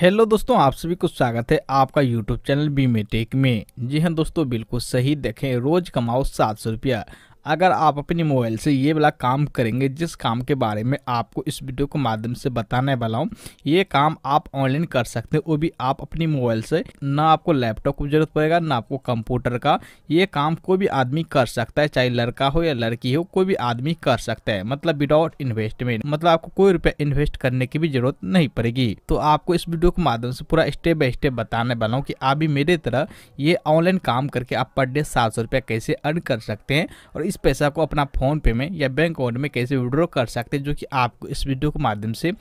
hello दोस्तों आप सभी को स्वागत है आपका यूट्यूब चैनल बीमेटेक में में जी हाँ दोस्तों बिल्कुल सही देखें रोज कमाओ सात सौ रुपया अगर आप अपने मोबाइल से ये वाला काम करेंगे जिस काम के बारे में आपको इस वीडियो के माध्यम से बताने वाला हूँ ये काम आप ऑनलाइन कर सकते हैं वो भी आप अपने मोबाइल से ना आपको लैपटॉप की जरूरत पड़ेगा ना आपको कंप्यूटर का ये काम कोई भी आदमी कर सकता है चाहे लड़का हो या लड़की हो कोई भी आदमी कर सकता है मतलब विदाउट इन्वेस्टमेंट मतलब आपको कोई रुपया इन्वेस्ट करने की भी जरूरत नहीं पड़ेगी तो आपको इस वीडियो के माध्यम से पूरा स्टेप बाय स्टेप बताने वाला हूँ कि आप भी मेरे तरह ये ऑनलाइन काम करके आप पर डे सात सौ कैसे अर्न कर सकते हैं और इस पैसा को अपना फोन पे में या बैंक अकाउंट में कैसे विड्रॉ कर सकते हैं जो कि आपको इस वीडियो के माध्यम से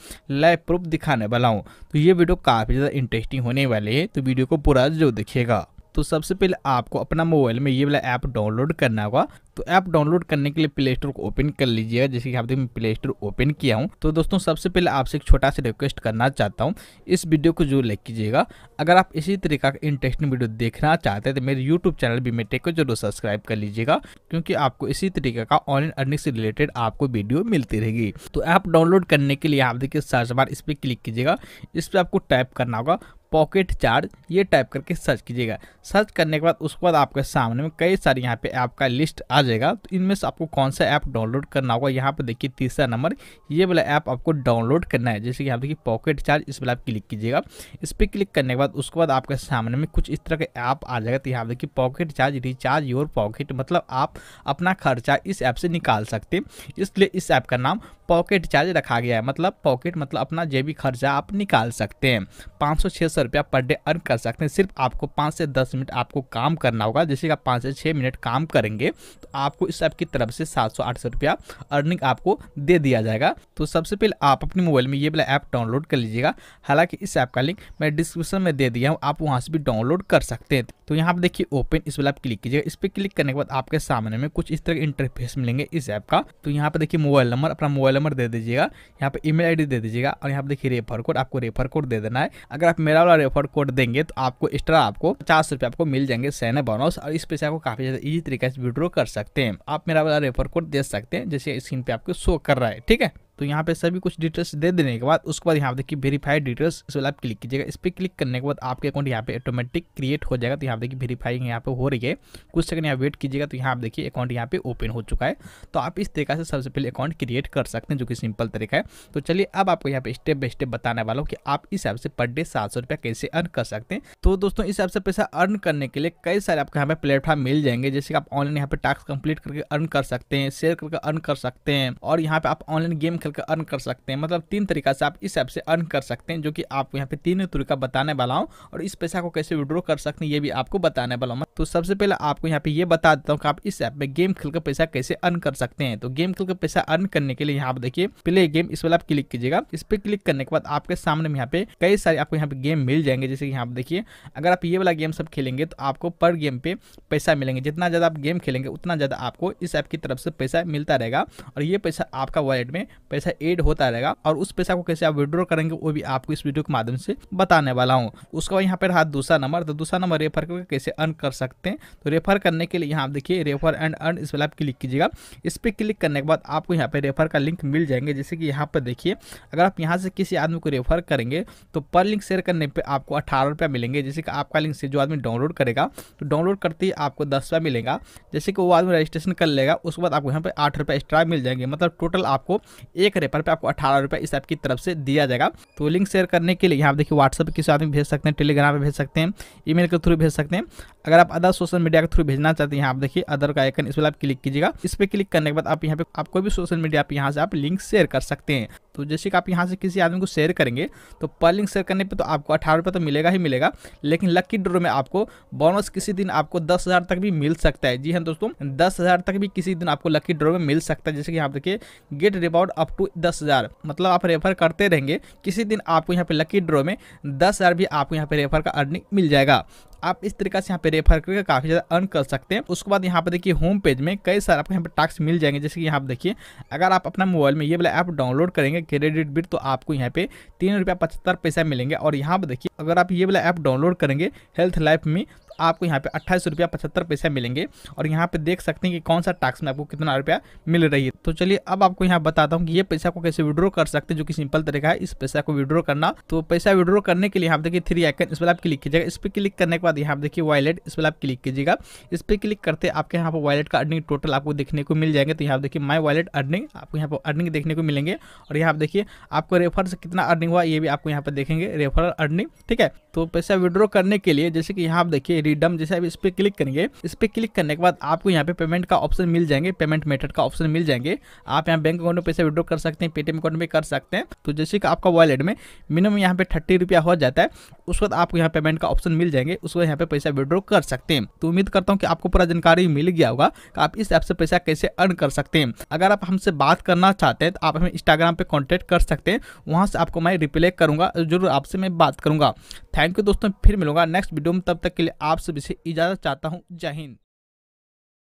लाइव प्रूफ दिखाने वाला हूँ तो ये वीडियो काफ़ी ज़्यादा इंटरेस्टिंग होने वाली है तो वीडियो को पूरा जरूर देखिएगा तो सबसे पहले आपको अपना मोबाइल में ये वाला ऐप डाउनलोड करना होगा तो ऐप डाउनलोड करने के लिए प्ले स्टोर को ओपन कर लीजिएगा जैसे कि आप देखिए प्ले स्टोर ओपन किया हूँ तो दोस्तों सबसे पहले आपसे एक छोटा सा रिक्वेस्ट करना चाहता हूँ इस वीडियो को जरूर लाइक कीजिएगा अगर आप इसी तरीका का इंटरेस्टिंग वीडियो देखना चाहते हैं तो मेरे यूट्यूब चैनल भी मेटेक को जरूर सब्सक्राइब कर लीजिएगा क्योंकि आपको इसी तरीके का ऑनलाइन अर्निंग से रिलेटेड आपको वीडियो मिलती रहेगी तो ऐप डाउनलोड करने के लिए आप देखिए सर्च बार इस पर क्लिक कीजिएगा इस पर आपको टाइप करना होगा पॉकेट चार्ज ये टाइप करके सर्च कीजिएगा सर्च करने के बाद उसके बाद आपके सामने में कई सारे यहाँ पे ऐप का लिस्ट आ जाएगा तो इनमें से आपको कौन सा ऐप डाउनलोड करना होगा यहाँ पे देखिए तीसरा नंबर ये वाला ऐप आपको डाउनलोड करना है जैसे कि यहाँ देखिए पॉकेट चार्ज इस वाला आप क्लिक कीजिएगा इस पर क्लिक करने के बाद उसके बाद आपके सामने में कुछ इस तरह के ऐप आ जाएगा तो यहाँ देखिए pocket charge recharge your pocket मतलब आप अपना खर्चा इस ऐप से निकाल सकते हैं इसलिए इस ऐप का नाम पॉकेट चार्ज रखा गया है मतलब पॉकेट मतलब अपना जो भी खर्चा आप निकाल सकते हैं पाँच सौ सौ रुपया पर डे अर्न कर सकते हैं सिर्फ आपको पाँच से दस मिनट आपको काम करना होगा जैसे कि आप पाँच से छः मिनट काम करेंगे तो आपको इस ऐप की तरफ से सात सौ आठ सौ रुपया अर्निंग आपको दे दिया जाएगा तो सबसे पहले आप अपने मोबाइल में ये वाला ऐप डाउनलोड कर लीजिएगा हालांकि इस ऐप का लिंक मैं डिस्क्रिप्शन में दे दिया हूँ आप वहाँ से भी डाउनलोड कर सकते हैं तो यहाँ पर देखिए ओपन इस वाला आप क्लिक कीजिएगा इस पर क्लिक करने के बाद आपके सामने में कुछ इस तरह के इंटरफेस मिलेंगे इस ऐप का तो यहाँ पर देखिए मोबाइल नंबर अपना मोबाइल नंबर दे दीजिएगा यहाँ पर ईमेल आईडी दे दीजिएगा और यहाँ पर देखिए रेफर कोड आपको रेफर कोड दे देना है अगर आप मेरा वाला रेफर कोड देंगे तो आपको एक्स्ट्रा आपको पचास रुपए आपको मिल जाएंगे सैन बोनस और इस पैसे आपको काफी ज्यादा इजी तरीके से विड्रो कर सकते हैं आप मेरा वाला रेफर कोड दे सकते हैं जैसे स्क्रीन पे आपको शो कर रहा है ठीक है तो यहाँ पे सभी कुछ डिटेल्स दे देने के बाद उसके बाद यहाँ पे देखिए वेरीफाइड डिटेल्स इस वाला आप क्लिक कीजिएगा इस पर क्लिक करने के बाद आपके अकाउंट यहाँ पे ऑटोमेटिक क्रिएट हो जाएगा तो यहाँ पे देखिए वेरीफाइंग यहाँ पे हो रही है कुछ सेकंड यहाँ वेट कीजिएगा तो यहाँ आप देखिए अकाउंट यहाँ पे ओपन हो चुका है तो आप इस तरीका से सबसे पहले अकाउंट क्रिएट कर सकते हैं जो कि सिंपल तरीका है तो चलिए अब आपको यहाँ पे स्टेप बाय स्टेप बताने वाला हूँ कि आप इस हिसाब से पर डे सात सौ रुपया कैसे अर्न कर सकते हैं तो दोस्तों इस हिसाब से पैसा अर्न करने के लिए कई सारे आपको यहाँ पे प्लेटफॉर्म मिल जाएंगे जैसे आप ऑनलाइन यहाँ पे टास्क कंप्लीट करके अर्न कर सकते हैं शेयर करके अर्न कर सकते हैं और यहाँ पे आप ऑनलाइन गेम निकाल कर अर्न कर सकते हैं मतलब तीन तरीका से आप इस ऐप से अर्न कर सकते हैं जो कि आपको यहाँ पे तीन तरीका बताने वाला हूँ और इस पैसा को कैसे विड्रॉ कर सकते हैं ये भी आपको बताने वाला हूँ तो सबसे पहले आपको यहाँ पे ये बता देता हूँ कि आप इस ऐप में गेम खेलकर पैसा कैसे अर्न कर सकते हैं तो गेम खेलकर पैसा अर्न करने के लिए यहाँ पे देखिए प्ले गेम इस वाला आप क्लिक कीजिएगा इस पर क्लिक करने के बाद आपके सामने यहाँ पे कई सारे आपको यहाँ पे गेम मिल जाएंगे जैसे कि यहाँ पे देखिए अगर आप ये वाला गेम सब खेलेंगे तो आपको पर गेम पे पैसा मिलेंगे जितना ज़्यादा आप गेम खेलेंगे उतना ज़्यादा आपको इस ऐप की तरफ से पैसा मिलता रहेगा और ये पैसा आपका वॉलेट में पैसा एड होता रहेगा और उस पैसा को कैसे आप विड्रॉ करेंगे वो भी आपको इस वीडियो के माध्यम से बताने वाला हूँ उसका यहाँ पे रहा दूसरा नंबर तो दूसरा नंबर रेफर करके कैसे अर्न कर सकते सकते हैं तो रेफर करने के लिए यहाँ आप देखिए रेफर एंड अर्न इस वाला आप क्लिक कीजिएगा इस पर क्लिक करने के बाद आपको यहाँ पर रेफर का लिंक मिल जाएंगे जैसे कि यहाँ पर देखिए अगर आप यहाँ से किसी आदमी को रेफर करेंगे तो पर लिंक शेयर करने पर आपको अठारह रुपया मिलेंगे जैसे कि आपका लिंक से जो आदमी डाउनलोड करेगा तो डाउनलोड करते ही आपको दस रुपया मिलेगा जैसे कि वो आदमी रजिस्ट्रेशन कर लेगा उसके बाद आपको यहाँ पर आठ रुपया एक्स्ट्रा मिल जाएंगे मतलब टोटल आपको एक रेफर पर आपको अठारह रुपया इस ऐप की तरफ से दिया जाएगा तो लिंक शेयर करने के लिए यहाँ देखिए व्हाट्सअप किसी आदमी भेज सकते हैं टेलीग्राम पर भेज सकते हैं ईमेल के थ्रू भेज सकते हैं अगर आप अदर सोशल मीडिया के थ्रू भेजना चाहते हैं आप देखिए अदर का आइकन इस पर आप क्लिक कीजिएगा इस पर क्लिक करने के बाद आप यहाँ पे आप कोई भी सोशल मीडिया पे यहाँ से आप लिंक शेयर कर सकते हैं तो जैसे कि आप यहाँ से किसी आदमी को शेयर करेंगे तो पर लिंक शेयर करने पर तो आपको अठारह रुपये तो मिलेगा ही मिलेगा लेकिन लक्की ड्रो में आपको बोनस किसी दिन आपको दस हज़ार तक भी मिल सकता है जी हाँ दोस्तों दस हज़ार तक भी किसी दिन आपको लकी ड्रो में मिल सकता है जैसे कि यहाँ देखिए गेट रिवॉर्ड अप टू दस हज़ार मतलब आप रेफर करते रहेंगे किसी दिन आपको यहाँ पे लकी ड्रो में दस हज़ार भी आपको यहाँ पे रेफर का अर्निंग मिल जाएगा आप इस तरीके से यहाँ पे रेफर करके काफ़ी ज़्यादा अर्न कर सकते हैं उसके बाद यहाँ पे देखिए होम पेज में कई सारे आपको यहाँ पे टास्क मिल जाएंगे जैसे कि यहाँ पे देखिए अगर आप अपना मोबाइल में ये वाला ऐप डाउनलोड करेंगे क्रेडिट बिट तो आपको यहाँ पे तीन रुपया पचहत्तर पैसा मिलेंगे और यहाँ पर देखिए अगर आप ये वाला ऐप डाउनलोड करेंगे हेल्थ लाइफ में आपको यहाँ पे अट्ठाईस रुपया पचहत्तर पैसे मिलेंगे और यहाँ पे देख सकते हैं कि कौन सा टैक्स में आपको कितना रुपया मिल रही है तो चलिए अब आपको यहाँ बताता हूँ कि ये पैसा को कैसे विड्रॉ कर सकते हैं जो कि सिंपल तरीका है इस पैसा को विड्रॉ करना तो पैसा विड्रॉ करने के लिए आप देखिए थ्री आइकन इस पर आप क्लिक कीजिएगा इस पर क्लिक करने के बाद यहाँ पर देखिए वॉलेट इस पर आप क्लिक कीजिएगा इस पर क्लिक करते आपके यहाँ पर वॉलेट का अर्निंग टोटल आपको देखने को मिल जाएंगे तो यहाँ देखिए माई वॉलेट अर्निंग आपको यहाँ पर अर्निंग देखने को मिलेंगे और यहाँ पर देखिए आपको रेफर से कितना अर्निंग हुआ ये भी आपको यहाँ पर देखेंगे रेफर अर्निंग ठीक है तो पैसा विड्रॉ करने के लिए जैसे कि यहाँ आप देखिए रिडम जैसे आप इस पर क्लिक करेंगे इस पर क्लिक करने के बाद आपको यहाँ पे पेमेंट का ऑप्शन मिल जाएंगे पेमेंट मेथड का ऑप्शन मिल जाएंगे आप यहाँ बैंक अकाउंट में पैसे विड्रॉ कर सकते हैं पेटीएम अकाउंट में कर सकते हैं तो जैसे कि आपका वॉलेट में मिनिमम यहाँ पे थर्टी रुपया हो जाता है उस वक्त आपको यहाँ पेमेंट का ऑप्शन मिल जाएंगे उसको यहाँ पे पैसा विड्रॉ कर सकते हैं तो उम्मीद करता हूँ कि आपको पूरा जानकारी मिल गया होगा कि आप इस ऐप से पैसा कैसे अर्न कर सकते हैं अगर आप हमसे बात करना चाहते हैं तो आप हमें इंस्टाग्राम पर कॉन्टेक्ट कर सकते हैं वहाँ से आपको मैं रिप्लाई करूँगा जरूर आपसे मैं बात करूँगा थैंक यू दोस्तों फिर मिलूंगा नेक्स्ट वीडियो में तब तक के लिए आप सभी से इजाज़त चाहता हूँ जय हिंद